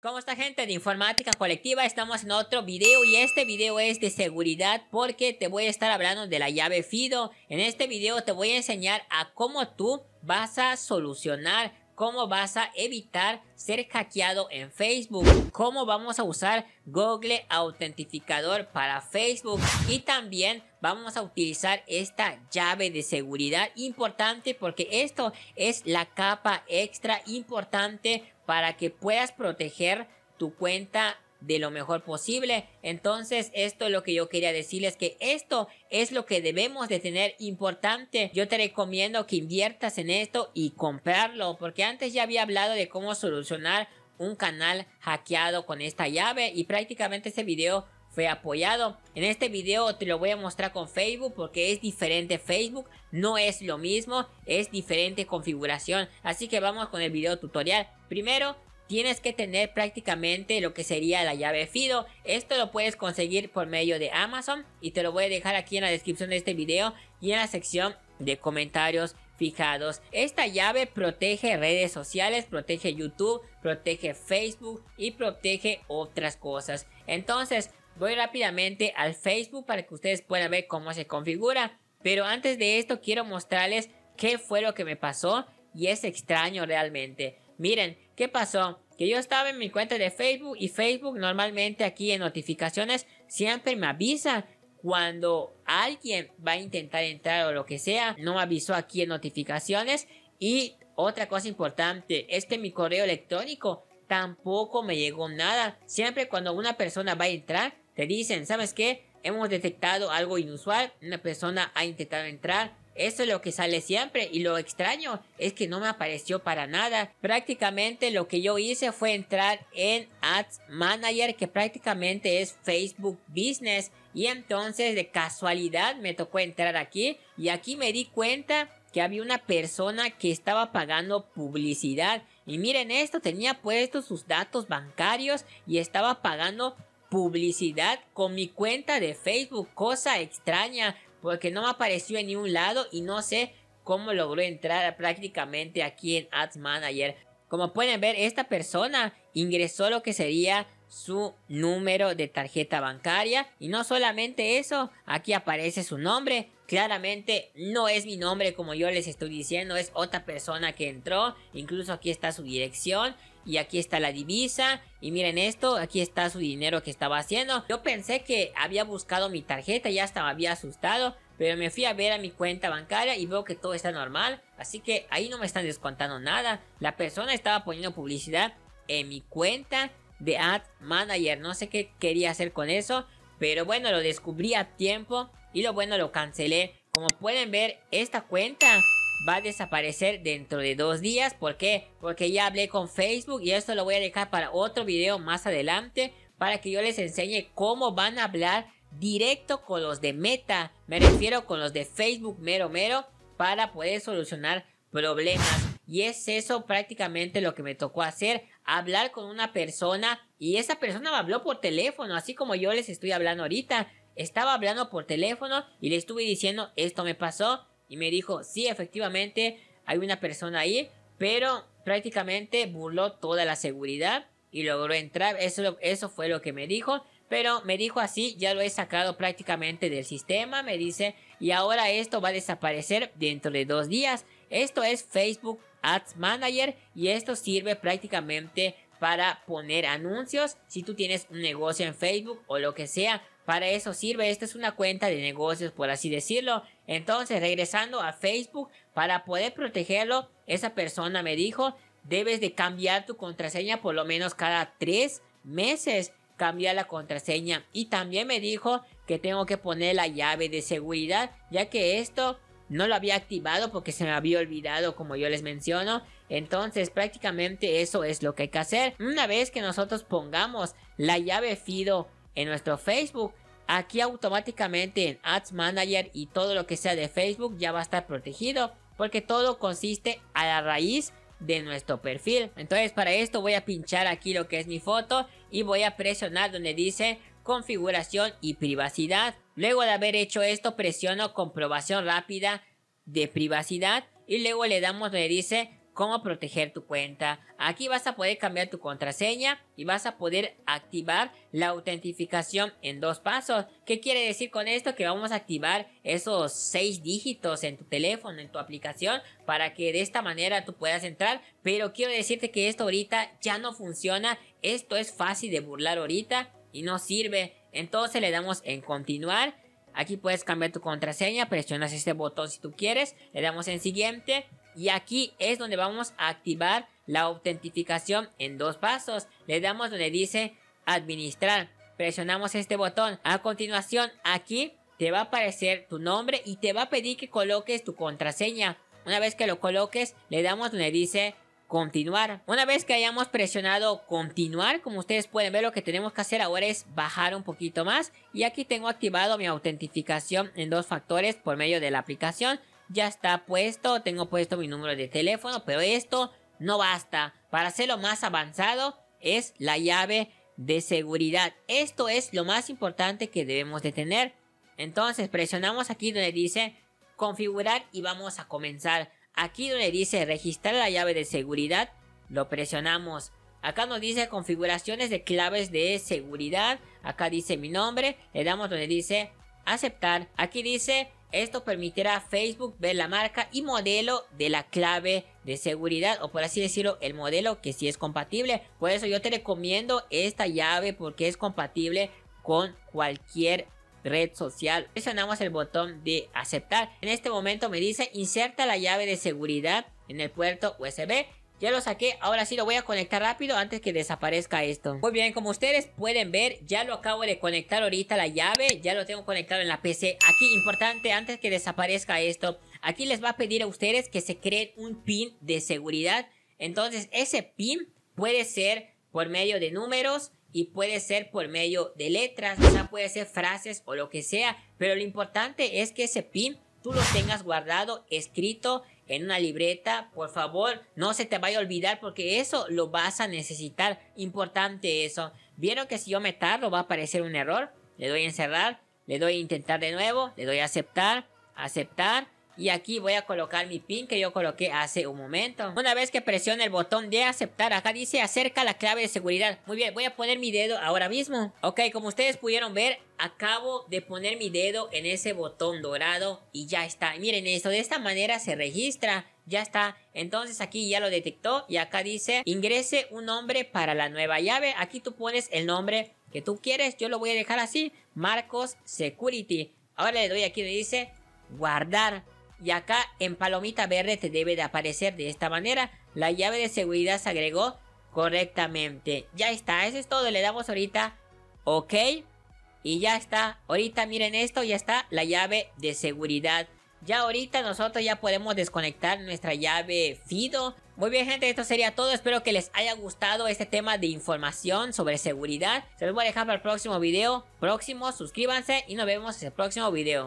¿Cómo está gente de Informática Colectiva? Estamos en otro video y este video es de seguridad porque te voy a estar hablando de la llave FIDO. En este video te voy a enseñar a cómo tú vas a solucionar, cómo vas a evitar ser hackeado en Facebook, cómo vamos a usar Google Autentificador para Facebook y también vamos a utilizar esta llave de seguridad importante porque esto es la capa extra importante para que puedas proteger tu cuenta de lo mejor posible. Entonces, esto es lo que yo quería decirles, que esto es lo que debemos de tener importante. Yo te recomiendo que inviertas en esto y comprarlo, porque antes ya había hablado de cómo solucionar un canal hackeado con esta llave y prácticamente ese video fue apoyado. En este video te lo voy a mostrar con Facebook porque es diferente Facebook, no es lo mismo, es diferente configuración. Así que vamos con el video tutorial. Primero, tienes que tener prácticamente lo que sería la llave FIDO. Esto lo puedes conseguir por medio de Amazon y te lo voy a dejar aquí en la descripción de este video y en la sección de comentarios fijados. Esta llave protege redes sociales, protege YouTube, protege Facebook y protege otras cosas. Entonces, voy rápidamente al Facebook para que ustedes puedan ver cómo se configura. Pero antes de esto quiero mostrarles qué fue lo que me pasó y es extraño realmente. Miren, ¿Qué pasó? Que yo estaba en mi cuenta de Facebook y Facebook normalmente aquí en notificaciones siempre me avisa cuando alguien va a intentar entrar o lo que sea. No me avisó aquí en notificaciones y otra cosa importante es que mi correo electrónico tampoco me llegó nada. Siempre cuando una persona va a entrar, te dicen, ¿sabes qué? Hemos detectado algo inusual, una persona ha intentado entrar, eso es lo que sale siempre y lo extraño es que no me apareció para nada. Prácticamente lo que yo hice fue entrar en Ads Manager que prácticamente es Facebook Business y entonces de casualidad me tocó entrar aquí y aquí me di cuenta que había una persona que estaba pagando publicidad y miren esto tenía puestos sus datos bancarios y estaba pagando publicidad con mi cuenta de Facebook, cosa extraña porque no me apareció en ningún lado y no sé cómo logró entrar prácticamente aquí en Ads Manager. Como pueden ver, esta persona ingresó lo que sería su número de tarjeta bancaria. Y no solamente eso, aquí aparece su nombre. Claramente no es mi nombre como yo les estoy diciendo, es otra persona que entró. Incluso aquí está su dirección y aquí está la divisa y miren esto, aquí está su dinero que estaba haciendo. Yo pensé que había buscado mi tarjeta, ya hasta me había asustado, pero me fui a ver a mi cuenta bancaria y veo que todo está normal, así que ahí no me están descontando nada. La persona estaba poniendo publicidad en mi cuenta de Ad Manager, no sé qué quería hacer con eso, pero bueno, lo descubrí a tiempo y lo bueno lo cancelé. Como pueden ver, esta cuenta va a desaparecer dentro de dos días. ¿Por qué? Porque ya hablé con Facebook y esto lo voy a dejar para otro video más adelante para que yo les enseñe cómo van a hablar directo con los de Meta. Me refiero con los de Facebook mero mero para poder solucionar problemas. Y es eso prácticamente lo que me tocó hacer, hablar con una persona y esa persona me habló por teléfono, así como yo les estoy hablando ahorita. Estaba hablando por teléfono y le estuve diciendo esto me pasó, y me dijo, sí, efectivamente, hay una persona ahí, pero prácticamente burló toda la seguridad y logró entrar. Eso, eso fue lo que me dijo. Pero me dijo así, ya lo he sacado prácticamente del sistema, me dice, y ahora esto va a desaparecer dentro de dos días. Esto es Facebook Ads Manager y esto sirve prácticamente para poner anuncios si tú tienes un negocio en Facebook o lo que sea. Para eso sirve, esta es una cuenta de negocios por así decirlo. Entonces, regresando a Facebook, para poder protegerlo, esa persona me dijo, debes de cambiar tu contraseña por lo menos cada tres meses. cambia la contraseña. Y también me dijo que tengo que poner la llave de seguridad, ya que esto no lo había activado porque se me había olvidado, como yo les menciono. Entonces, prácticamente eso es lo que hay que hacer. Una vez que nosotros pongamos la llave FIDO en nuestro Facebook, Aquí automáticamente en Ads Manager y todo lo que sea de Facebook ya va a estar protegido porque todo consiste a la raíz de nuestro perfil. Entonces para esto voy a pinchar aquí lo que es mi foto y voy a presionar donde dice configuración y privacidad. Luego de haber hecho esto presiono comprobación rápida de privacidad y luego le damos donde dice cómo proteger tu cuenta. Aquí vas a poder cambiar tu contraseña y vas a poder activar la autentificación en dos pasos. ¿Qué quiere decir con esto? Que vamos a activar esos seis dígitos en tu teléfono, en tu aplicación, para que de esta manera tú puedas entrar. Pero quiero decirte que esto ahorita ya no funciona. Esto es fácil de burlar ahorita y no sirve. Entonces le damos en continuar. Aquí puedes cambiar tu contraseña, presionas este botón si tú quieres, le damos en siguiente y aquí es donde vamos a activar la autentificación en dos pasos. Le damos donde dice administrar. Presionamos este botón. A continuación aquí te va a aparecer tu nombre y te va a pedir que coloques tu contraseña. Una vez que lo coloques le damos donde dice continuar. Una vez que hayamos presionado continuar, como ustedes pueden ver, lo que tenemos que hacer ahora es bajar un poquito más. Y aquí tengo activado mi autentificación en dos factores por medio de la aplicación ya está puesto, tengo puesto mi número de teléfono, pero esto no basta. Para hacerlo más avanzado es la llave de seguridad. Esto es lo más importante que debemos de tener. Entonces presionamos aquí donde dice configurar y vamos a comenzar. Aquí donde dice registrar la llave de seguridad, lo presionamos. Acá nos dice configuraciones de claves de seguridad. Acá dice mi nombre. Le damos donde dice aceptar. Aquí dice esto permitirá a Facebook ver la marca y modelo de la clave de seguridad o por así decirlo el modelo que sí es compatible. Por eso yo te recomiendo esta llave porque es compatible con cualquier red social. Presionamos el botón de aceptar. En este momento me dice inserta la llave de seguridad en el puerto USB ya lo saqué, ahora sí lo voy a conectar rápido antes que desaparezca esto Muy bien, como ustedes pueden ver, ya lo acabo de conectar ahorita la llave Ya lo tengo conectado en la PC Aquí, importante, antes que desaparezca esto Aquí les va a pedir a ustedes que se creen un pin de seguridad Entonces, ese pin puede ser por medio de números y puede ser por medio de letras, o sea, puede ser frases o lo que sea, pero lo importante es que ese pin tú lo tengas guardado, escrito en una libreta, por favor, no se te vaya a olvidar porque eso lo vas a necesitar. Importante eso. Vieron que si yo me tardo va a aparecer un error. Le doy a encerrar, le doy a intentar de nuevo, le doy a aceptar, aceptar, y aquí voy a colocar mi pin que yo coloqué hace un momento. Una vez que presione el botón de aceptar, acá dice acerca la clave de seguridad. Muy bien, voy a poner mi dedo ahora mismo. Ok, como ustedes pudieron ver, acabo de poner mi dedo en ese botón dorado y ya está. Miren esto, de esta manera se registra ya está. Entonces aquí ya lo detectó y acá dice ingrese un nombre para la nueva llave. Aquí tú pones el nombre que tú quieres. Yo lo voy a dejar así, Marcos Security. Ahora le doy aquí le dice guardar y acá en palomita verde te debe de aparecer de esta manera. La llave de seguridad se agregó correctamente. Ya está, eso es todo, le damos ahorita ok y ya está. Ahorita miren esto, ya está la llave de seguridad. Ya ahorita nosotros ya podemos desconectar nuestra llave FIDO. Muy bien gente, esto sería todo. Espero que les haya gustado este tema de información sobre seguridad. Se los voy a dejar para el próximo video. Próximo, suscríbanse y nos vemos en el próximo video.